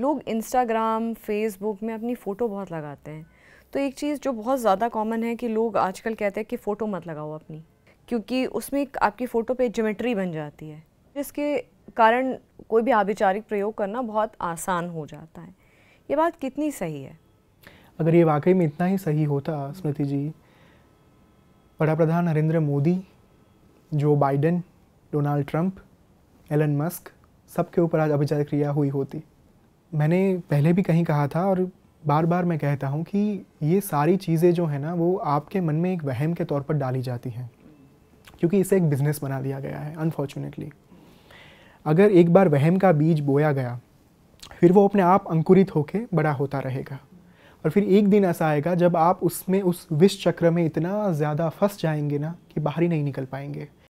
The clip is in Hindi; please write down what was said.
लोग इंस्टाग्राम फेसबुक में अपनी फ़ोटो बहुत लगाते हैं तो एक चीज़ जो बहुत ज़्यादा कॉमन है कि लोग आजकल कहते हैं कि फ़ोटो मत लगाओ अपनी क्योंकि उसमें आपकी फ़ोटो पे ज्योमेट्री बन जाती है जिसके कारण कोई भी आभिचारिक प्रयोग करना बहुत आसान हो जाता है ये बात कितनी सही है अगर ये वाकई में इतना ही सही होता स्मृति जी बड़ा प्रधान Narendra Modi Joe Biden Donald Trump Elon Musk सबके ऊपर आज अभिचारिक क्रिया हुई होती मैंने पहले भी कहीं कहा था और बार बार मैं कहता हूँ कि ये सारी चीज़ें जो है ना वो आपके मन में एक वहम के तौर पर डाली जाती हैं क्योंकि इसे एक बिज़नेस बना दिया गया है अनफॉर्चुनेटली अगर एक बार वहम का बीज बोया गया फिर वो अपने आप अंकुरित होकर बड़ा होता रहेगा और फिर एक दिन ऐसा आएगा जब आप उसमें उस विष चक्र में इतना ज़्यादा फंस जाएंगे ना कि बाहर ही नहीं निकल पाएंगे